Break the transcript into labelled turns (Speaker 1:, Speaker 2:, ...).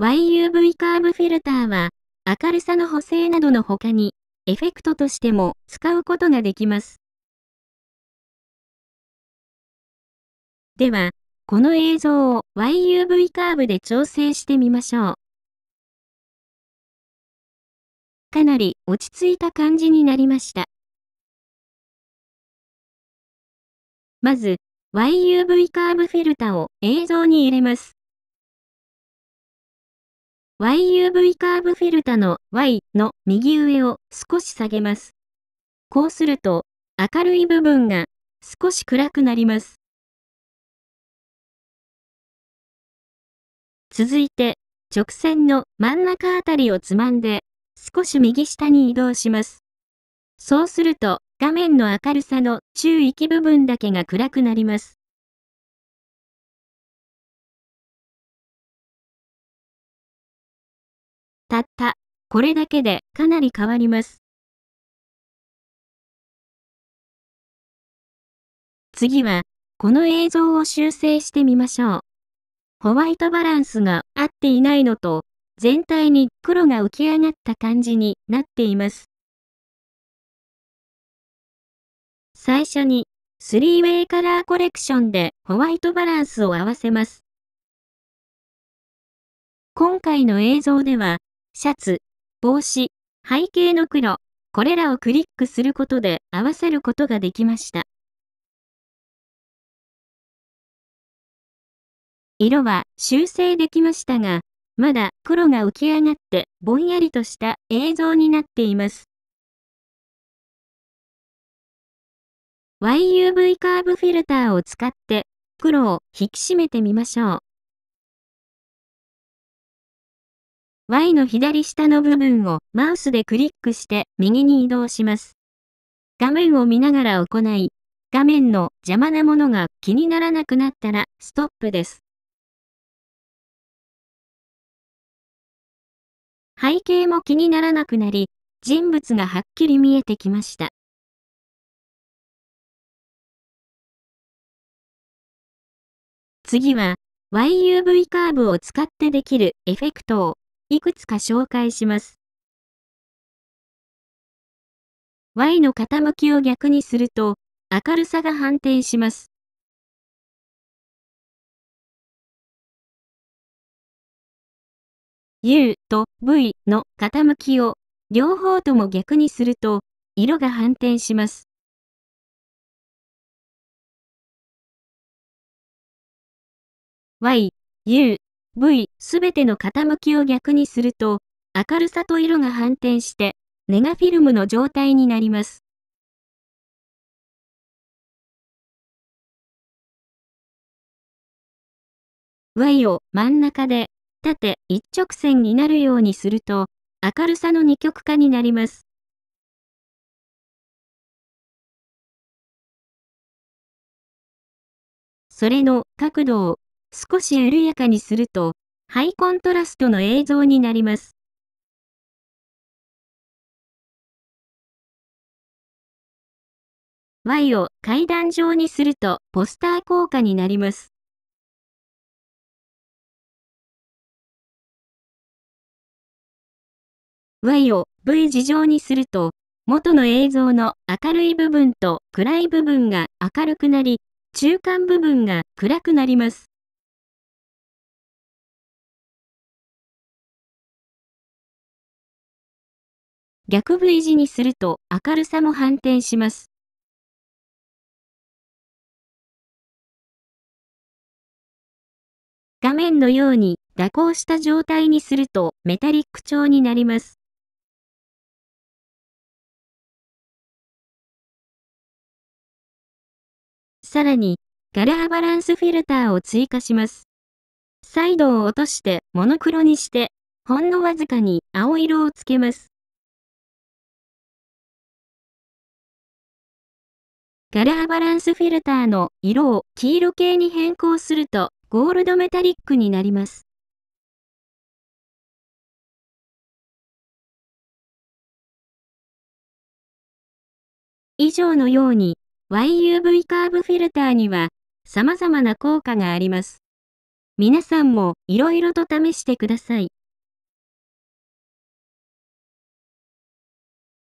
Speaker 1: YUV カーブフィルターは、明るさの補正などの他に、エフェクトとしても使うことができます。では、この映像を
Speaker 2: YUV カーブで調整してみましょう。かなり落ち着いた感じになりました。まず、YUV カーブフィルタを映像に入れます。
Speaker 1: YUV カーブフィルタの Y の右上を少し下げます。こうすると、明るい部分
Speaker 2: が少し暗くなります。
Speaker 1: 続いて、直線の真ん中あたりをつまんで、少し右下に移動します。そうすると、画面の明るさの中域部分だけが暗くなります。
Speaker 2: たった、これだけでかなり変わります。
Speaker 1: 次は、この映像を修正してみましょう。ホワイトバランスが合っていないのと、全体に黒が浮き上がった感じになっています。最初に、3 way カラーコレクションでホワイトバランスを合わせます。今回の映像では、シャツ、帽子、背景の黒、これらをクリックすることで合わせることができました。
Speaker 2: 色は修正できましたが、まだ黒が浮き上がってぼんやりとした映像になっています。
Speaker 1: YUV カーブフィルターを使って黒を引き締めてみましょう。Y の左下の部分をマウスでクリックして右に移動します。画面を見ながら行い、画面の邪魔なものが気にならなくなったらストップです。
Speaker 2: 背景も気にならなくなり、人物がはっきり見えてきました。次は、YUV
Speaker 1: カーブを使ってできるエフェクトをいくつか紹介します。Y の傾きを逆にすると、
Speaker 2: 明るさが反転します。U と V の傾きを両方とも逆にすると、色が反転します。Y、
Speaker 1: U、V すべての傾きを逆にすると、明るさと色が反転して、ネガフィルムの状態になります。
Speaker 2: Y を真ん中で、縦一直線になるようにすると、明るさの二極化になります。それの角度を少し緩やかにすると、ハイコントラストの映像になります。Y を階段状にするとポスター効果になります。Y を
Speaker 1: V 字状にすると、元の映像の明るい部分と暗い部分が明るくなり、中間部分が暗くなります。
Speaker 2: 逆 V 字にすると明るさも反転します。画面のように蛇行した状態にするとメタリック調になります。
Speaker 1: さらに、ガラーバランスフィルターを追加します。サイドを落としてモノクロにして、ほんのわずかに青色をつけます。
Speaker 2: ガラーバランスフィルターの色を黄色系に変更するとゴールドメタリックになります。
Speaker 1: 以上のように YUV カーブフィルターには様々な効果があります。皆さんも色々と試してください。